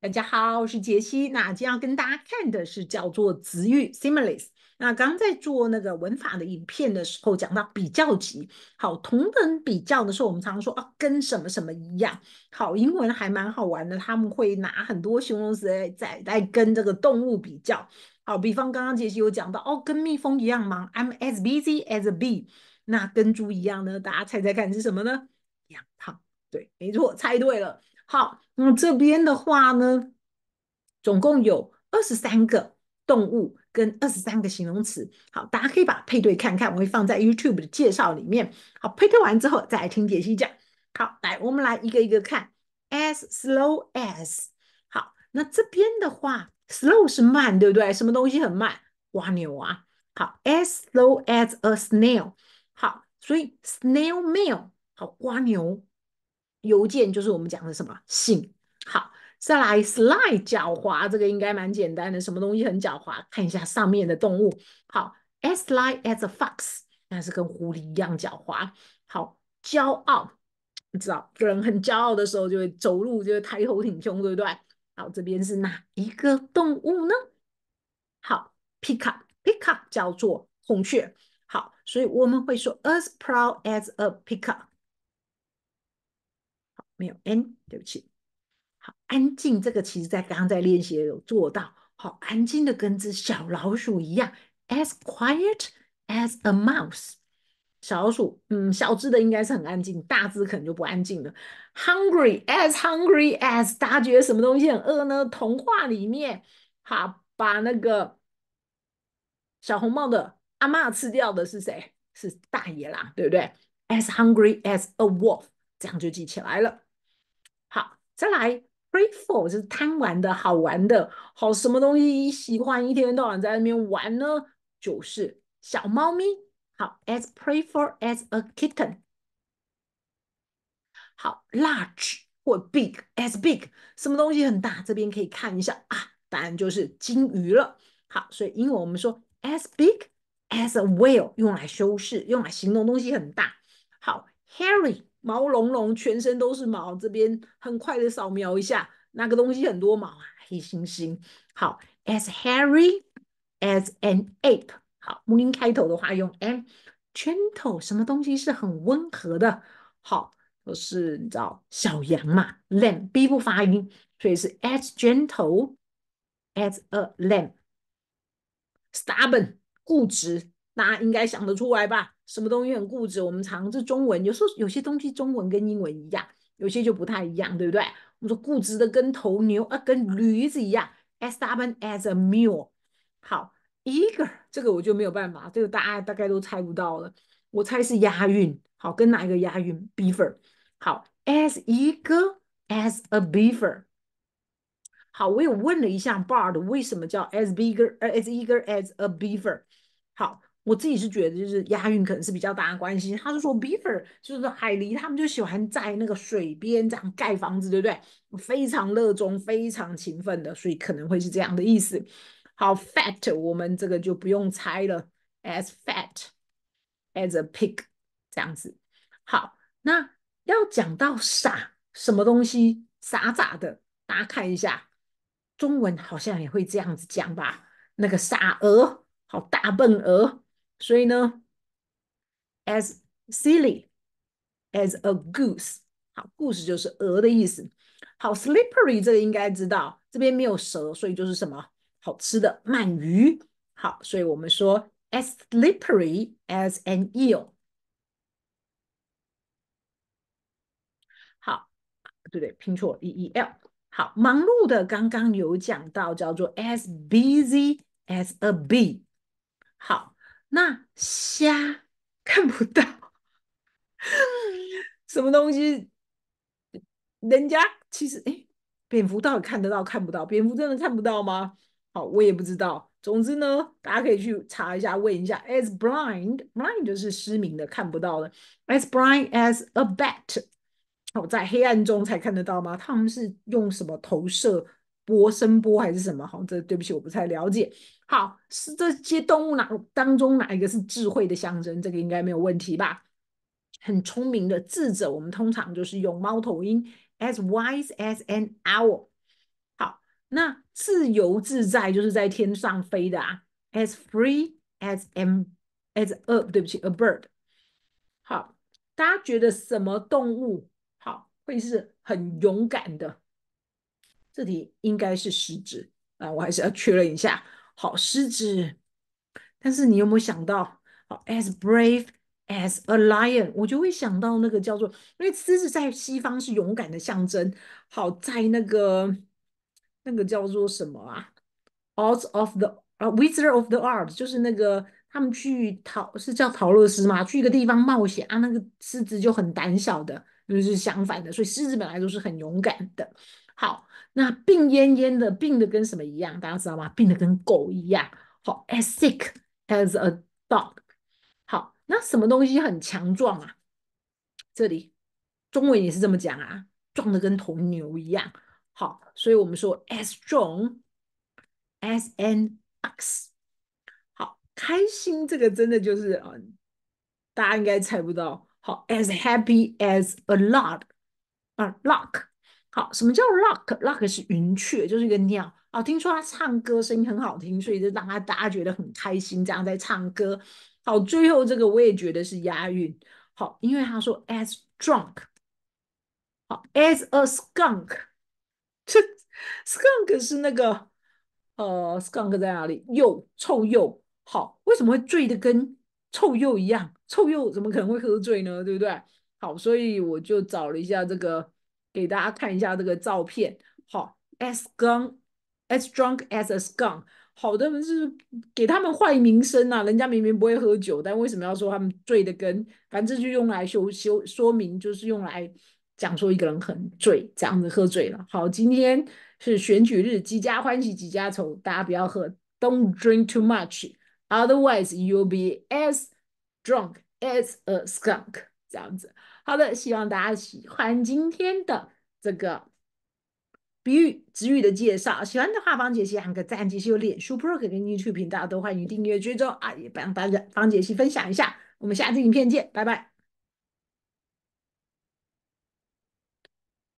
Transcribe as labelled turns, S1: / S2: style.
S1: 大家好，我是杰西。那今天要跟大家看的是叫做词玉 similes。那刚在做那个文法的影片的时候，讲到比较级。好，同等比较的时候，我们常常说啊，跟什么什么一样。好，英文还蛮好玩的，他们会拿很多形容词在来跟这个动物比较。好，比方刚刚杰西有讲到哦，跟蜜蜂一样忙，I'm as busy as a bee。那跟猪一样呢？大家猜猜看是什么呢？养胖。对，没错，猜对了。好，那这边的话呢，总共有二十三个动物跟二十三个形容词。好，大家可以把配对看看，我会放在 YouTube 的介绍里面。好，配对完之后再来听解析讲。好，来我们来一个一个看，as slow as。好，那这边的话，slow 是慢，对不对？什么东西很慢？蜗牛啊。好，as slow as a snail。好，所以 snail mail。好，蜗牛。邮件就是我们讲的什么信。好，再来 slide 聒滑，这个应该蛮简单的。什么东西很狡猾？看一下上面的动物。好，as l i as a fox，那是跟狐狸一样狡猾。好，骄傲，你知道人很骄傲的时候就会走路，就会抬头挺胸，对不对？好，这边是哪一个动物呢？好，p i c k u p p i c k up 叫做孔雀。好，所以我们会说 as proud as a p i c k up。没有 n，对不起。好，安静，这个其实在刚刚在练习有做到。好，安静的跟只小老鼠一样，as quiet as a mouse。小老鼠，嗯，小只的应该是很安静，大只可能就不安静了。Hungry as hungry as，大家觉得什么东西很饿呢？童话里面，好，把那个小红帽的阿妈吃掉的是谁？是大野狼，对不对？As hungry as a wolf，这样就记起来了。再来 p r a y f o r 就是贪玩的、好玩的，好什么东西喜欢一天到晚在那边玩呢？就是小猫咪。好，as p r a y f o r as a kitten。好，large 或 big，as big 什么东西很大？这边可以看一下啊，答案就是金鱼了。好，所以英文我们说 as big as a whale 用来修饰、用来形容东西很大。好，hairy。毛茸茸，全身都是毛，这边很快的扫描一下，那个东西很多毛啊，黑猩猩。好，as hairy as an ape。好，母音开头的话用 m。gentle，什么东西是很温和的？好，就是你知道小羊嘛，lamb，b 不发音，所以是 as gentle as a lamb。stubborn，固执。大家应该想得出来吧？什么东西很固执？我们常是中文，有时候有些东西中文跟英文一样，有些就不太一样，对不对？我们说固执的跟头牛啊，跟驴子一样，as stubborn as a mule。好，eager，这个我就没有办法，这个大家大概都猜不到了。我猜是押韵，好，跟哪一个押韵？beaver。好，as eager as a beaver。好，我也问了一下 b a r d 为什么叫 as i g g e r 呃 as eager as a beaver？好。我自己是觉得，就是押韵可能是比较大的关系。他是说，beaver 就是海狸，他们就喜欢在那个水边这样盖房子，对不对？非常热衷，非常勤奋的，所以可能会是这样的意思。好，fat 我们这个就不用猜了，as fat as a pig 这样子。好，那要讲到傻什么东西，傻傻的，大家看一下，中文好像也会这样子讲吧？那个傻鹅，好大笨鹅。所以呢，as silly as a goose，好，goose 就是鹅的意思。好，slippery 这个应该知道，这边没有蛇，所以就是什么好吃的鳗鱼。好，所以我们说 as slippery as an eel。好，对对，拼错 e e l。好，忙碌的刚刚有讲到叫做 as busy as a bee。好。那虾看不到，什么东西？人家其实，哎，蝙蝠到底看得到看不到？蝙蝠真的看不到吗？好，我也不知道。总之呢，大家可以去查一下，问一下。As blind, blind 就是失明的，看不到的。As blind as a bat，好，在黑暗中才看得到吗？他们是用什么投射？波声波还是什么？好，这对不起，我不太了解。好，是这些动物哪当中哪一个是智慧的象征？这个应该没有问题吧？很聪明的智者，我们通常就是用猫头鹰，as wise as an owl。好，那自由自在就是在天上飞的，as 啊 free as an as a 对不起，a bird。好，大家觉得什么动物好会是很勇敢的？这题应该是狮子啊，我还是要确认一下。好，狮子。但是你有没有想到，好，as brave as a lion，我就会想到那个叫做，因为狮子在西方是勇敢的象征。好，在那个那个叫做什么啊，《Outs of the》啊，《Wizard of the Art》就是那个他们去逃，是叫逃乐斯嘛？去一个地方冒险啊，那个狮子就很胆小的，就是相反的。所以狮子本来都是很勇敢的。好，那病恹恹的，病的跟什么一样？大家知道吗？病的跟狗一样。好，as sick as a dog。好，那什么东西很强壮啊？这里中文也是这么讲啊，壮的跟头牛一样。好，所以我们说 as strong as an ox。好，开心这个真的就是，嗯，大家应该猜不到。好，as happy as a lot 啊 l o c k 好，什么叫 luck？luck 是云雀，就是一个鸟。哦，听说它唱歌声音很好听，所以就让它大家觉得很开心，这样在唱歌。好，最后这个我也觉得是押韵。好，因为他说 as drunk。好，as a skunk。这 skunk 是那个呃 skunk 在哪里？鼬，臭鼬。好，为什么会醉的跟臭鼬一样？臭鼬怎么可能会喝醉呢？对不对？好，所以我就找了一下这个。给大家看一下这个照片，好，as g n as drunk as a skunk，好的是给他们坏名声啊，人家明明不会喝酒，但为什么要说他们醉的跟，反正就用来修修说明，就是用来讲说一个人很醉这样子喝醉了。好，今天是选举日，几家欢喜几家愁，大家不要喝，Don't drink too much，otherwise you'll be as drunk as a skunk，这样子。好的，希望大家喜欢今天的这个比喻、词语的介绍。喜欢的话，帮姐西按个赞。杰西有脸书、Pro 跟 YouTube 频道，都欢迎订阅追踪啊，也帮大家帮姐去分享一下。我们下次影片见，拜拜。